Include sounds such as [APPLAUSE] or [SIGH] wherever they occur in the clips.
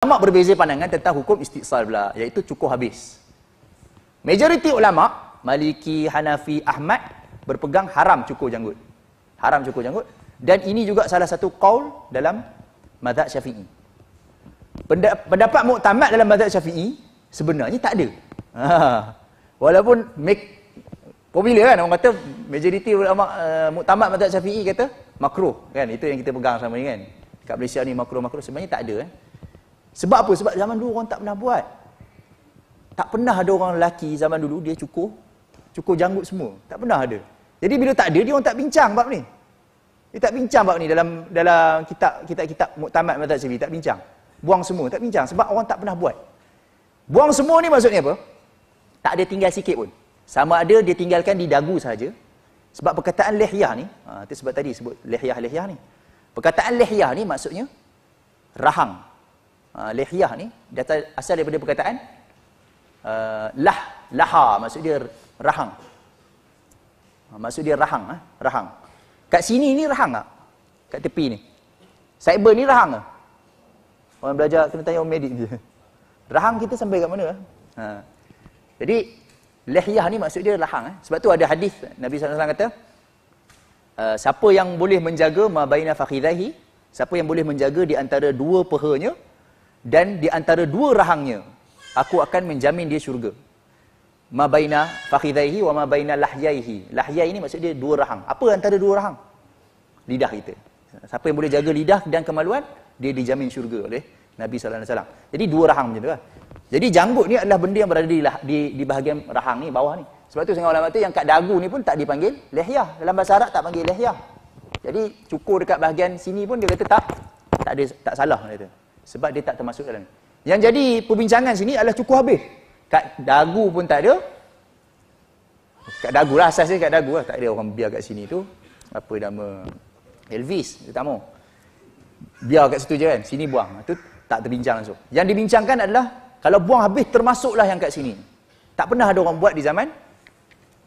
Ulama berbeza pandangan tentang hukum istiqsal pula iaitu cukup habis. Majoriti ulama Maliki, Hanafi, Ahmad berpegang haram cukup janggut. Haram cukup janggut dan ini juga salah satu kaul dalam mazhab Syafi'i. Pendapat muktamad dalam mazhab Syafi'i sebenarnya tak ada. Ha. Walaupun make popular kan orang kata majoriti ulama uh, muktamad mazhab Syafi'i kata makruh kan itu yang kita pegang sama ni kan. Kat Malaysia ni makruh makruh sebenarnya tak ada eh. Sebab apa? Sebab zaman dulu orang tak pernah buat. Tak pernah ada orang lelaki zaman dulu dia cukur. Cukur janggut semua. Tak pernah ada. Jadi bila tak ada, dia orang tak bincang bab ni. Dia tak bincang bab ni dalam dalam kitab kitab kitab muktamad matasibi tak bincang. Buang semua, tak bincang sebab orang tak pernah buat. Buang semua ni maksudnya apa? Tak ada tinggal sikit pun. Sama ada dia tinggalkan di dagu saja. Sebab perkataan lihyah ni, ha, itu sebab tadi sebut lihyah-lihyah ni. Perkataan lihyah ni maksudnya rahang. Ah, lihiyah ni datang asal daripada perkataan uh, lah laha maksud dia rahang ah, maksud dia rahang ah rahang kat sini ni rahang tak kat tepi ni cyber ni rahang ah orang belajar kena tanya orang medik dia rahang kita sampai kat mana ha. jadi lihiyah ni maksud dia rahang eh? sebab tu ada hadis Nabi SAW kata siapa yang boleh menjaga ma baina fakhidhihi siapa yang boleh menjaga di antara dua pehanya dan di antara dua rahangnya aku akan menjamin dia syurga ma baina fakhidaihi wa ma baina lahyaihi lahya ini maksud dia dua rahang apa antara dua rahang lidah kita siapa yang boleh jaga lidah dan kemaluan dia dijamin syurga oleh Nabi sallallahu alaihi wasallam jadi dua rahang macam tu lah. jadi janggut ni adalah benda yang berada di lah, di, di bahagian rahang ni bawah ni sebab tu sengau ulama tu yang kat dagu ni pun tak dipanggil lahya dalam bahasa Arab tak panggil lahya jadi cukur dekat bahagian sini pun dia kata tak tak ada tak salah dia kata. Sebab dia tak termasuk dalam ni. Yang jadi perbincangan sini adalah cukup habis. Kat dagu pun tak ada. Kat dagu lah, asas dia kat dagu lah. Tak ada orang biar kat sini tu. Apa nama? Elvis, dia tak mau. Biar kat situ je kan. Sini buang. Itu tak terbincang langsung. Yang dibincangkan adalah, kalau buang habis termasuklah yang kat sini. Tak pernah ada orang buat di zaman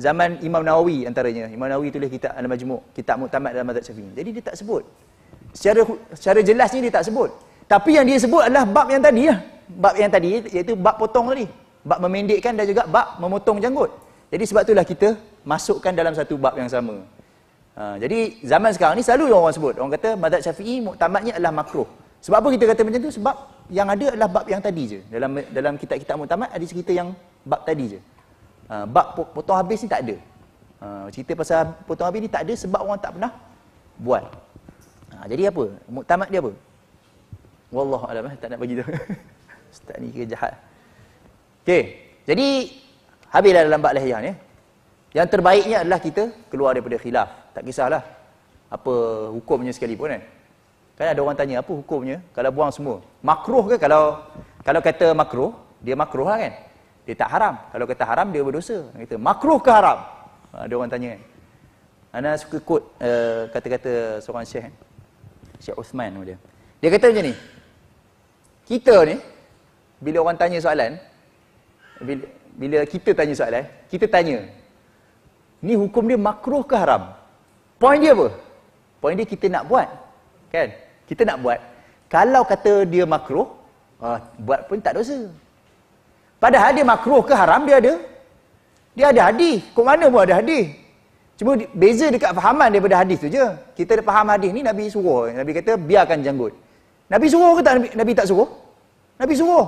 zaman Imam Nawawi antaranya. Imam Nawawi tulis kitab Al-Majmuk, kitab Muqtamad dalam Mazhab Syafi'i. Jadi dia tak sebut. Secara secara jelas ni dia tak sebut. Tapi yang dia sebut adalah bab yang tadi lah. Bab yang tadi iaitu bab potong tadi. Bab memendekkan dan juga bab memotong janggut. Jadi sebab itulah kita masukkan dalam satu bab yang sama. Ha, jadi zaman sekarang ni selalu orang sebut. Orang kata mazhab syafi'i muktamadnya adalah makruh. Sebab apa kita kata macam tu? Sebab yang ada adalah bab yang tadi je. Dalam dalam kitab-kitab muktamad ada cerita yang bab tadi je. Ha, bab potong habis ni tak ada. Ha, cerita pasal potong habis ni tak ada sebab orang tak pernah buat. Ha, jadi apa? Muktamad dia apa? Wallahu alam eh, tak nak bagi tu. [LAUGHS] Ustaz ni kira jahat. Okey. Jadi habislah dalam bab lahiyah ni. Eh. Yang terbaiknya adalah kita keluar daripada khilaf. Tak kisahlah apa hukumnya sekalipun kan. Kan ada orang tanya apa hukumnya kalau buang semua? Makruh ke kalau kalau kata makruh, dia makruh lah kan. Dia tak haram. Kalau kata haram dia berdosa. Kita makruh ke haram? Ha, ada orang tanya kan. Ana suka quote uh, kata-kata seorang syekh. Syekh Uthman dia. Dia kata macam ni, kita ni bila orang tanya soalan bila, bila kita tanya soalan, kita tanya ni hukum dia makruh ke haram? Poin dia apa? Point dia kita nak buat. Kan? Kita nak buat. Kalau kata dia makruh, uh, buat pun tak dosa. Padahal dia makruh ke haram dia ada. Dia ada hadis. Kok mana pun ada hadis. Cuma beza dekat fahaman daripada hadis tu je. Kita ada faham hadis ni Nabi suruh. Nabi kata biarkan janggut. Nabi suruh ke tak? Nabi, Nabi tak suruh? Nabi suruh.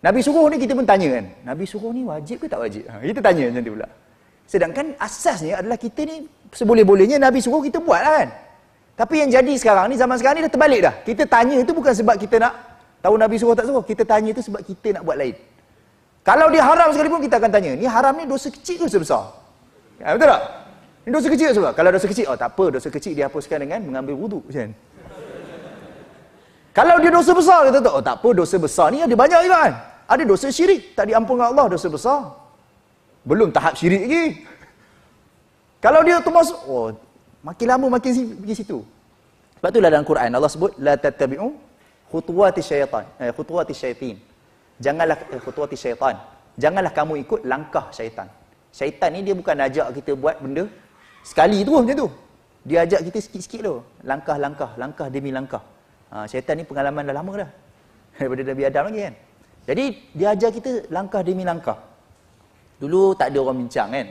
Nabi suruh ni kita pun tanya kan. Nabi suruh ni wajib ke tak wajib? Ha, kita tanya macam tu pula. Sedangkan asasnya adalah kita ni seboleh-bolehnya Nabi suruh kita buat lah kan. Tapi yang jadi sekarang ni zaman sekarang ni dah terbalik dah. Kita tanya itu bukan sebab kita nak tahu Nabi suruh tak suruh. Kita tanya itu sebab kita nak buat lain. Kalau dia haram sekalipun kita akan tanya. Ni haram ni dosa kecil ke sebesar? Ya, ha, betul tak? Ini dosa kecil sebab Kalau dosa kecil, oh tak apa. Dosa kecil dihapuskan dengan mengambil wudhu Macam mana? Kalau dia dosa besar, kita tak, oh, tak apa, dosa besar ni ada banyak juga kan. Ada dosa syirik, tak diampun dengan Allah, dosa besar. Belum tahap syirik lagi. Kalau dia tu oh, makin lama makin si, pergi situ. Sebab itulah dalam Quran, Allah sebut, La tatabi'u khutuati syaitan. Eh, khutuati syaitin. Janganlah eh, khutuati syaitan. Janganlah kamu ikut langkah syaitan. Syaitan ni dia bukan ajak kita buat benda sekali terus macam tu. Dia ajak kita sikit-sikit tu. Langkah-langkah, langkah demi langkah. Ha, syaitan ni pengalaman dah lama dah. [LAUGHS] Daripada Nabi Adam lagi kan. Jadi dia ajar kita langkah demi langkah. Dulu tak ada orang bincang kan.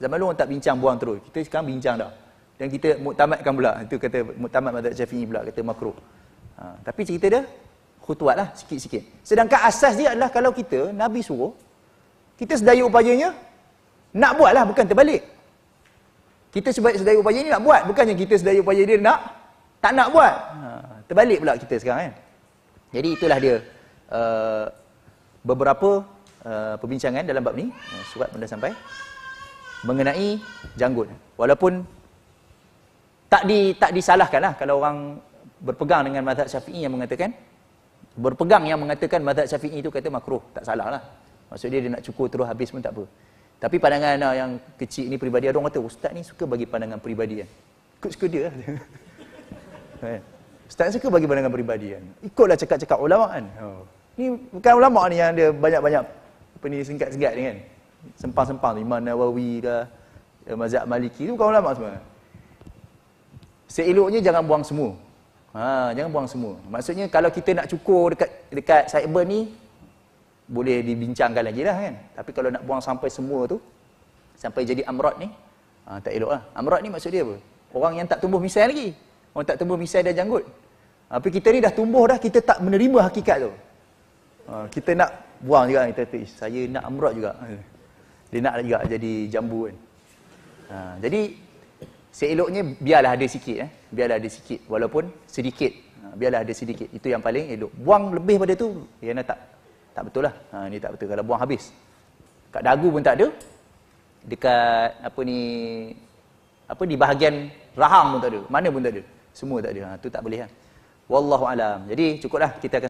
Zaman dulu orang tak bincang buang terus. Kita sekarang bincang dah. Dan kita muktamadkan pula. Itu kata muktamad Mazhab Syafi'i pula. Kata makro. Ha, tapi cerita dia khutuat lah sikit-sikit. Sedangkan asas dia adalah kalau kita, Nabi suruh, kita sedaya upayanya, nak buat lah bukan terbalik. Kita sedaya upaya ni nak buat. Bukannya kita sedaya upaya dia nak, tak nak buat. Ha, Terbalik pula kita sekarang kan. Jadi itulah dia uh, beberapa uh, perbincangan dalam bab ni. Uh, surat benda sampai. Mengenai janggut. Walaupun tak di tak disalahkan lah kalau orang berpegang dengan mazhab syafi'i yang mengatakan berpegang yang mengatakan mazhab syafi'i itu kata makruh. Tak salah lah. Maksud dia dia nak cukur terus habis pun tak apa. Tapi pandangan lah yang kecil ni peribadi ada orang kata ustaz ni suka bagi pandangan peribadi kan. Ikut suka dia lah. [LAUGHS] Kan? Ustaz suka bagi pandangan peribadi kan. Ikutlah cakap-cakap ulama kan. Oh. Ni bukan ulama ni yang dia banyak-banyak apa ni singkat-singkat ni kan. Sempang-sempang tu Imam Nawawi ke eh, mazhab Maliki tu bukan ulama semua. Seeloknya jangan buang semua. Ha, jangan buang semua. Maksudnya kalau kita nak cukur dekat dekat cyber ni boleh dibincangkan lagi lah kan. Tapi kalau nak buang sampai semua tu sampai jadi amrod ni ha, tak elok lah. Amrod ni maksud dia apa? Orang yang tak tumbuh misal lagi. Orang tak tumbuh misai dan janggut. Ah, tapi kita ni dah tumbuh dah, kita tak menerima hakikat tu. Ah, kita nak buang juga, kita kata, saya nak amrat juga. Dia nak juga jadi jambu kan. Ah, jadi, seeloknya biarlah ada sikit. Eh. Biarlah ada sikit, walaupun sedikit. biarlah ada sedikit. Itu yang paling elok. Buang lebih pada tu, Riana tak tak betul lah. Ha, ini tak betul. Kalau buang habis. Kat dagu pun tak ada. Dekat apa ni apa di bahagian rahang pun tak ada. Mana pun tak ada. Semua tak ada. Ha, tu tak boleh Ha. Wallahu alam. Jadi cukuplah kita akan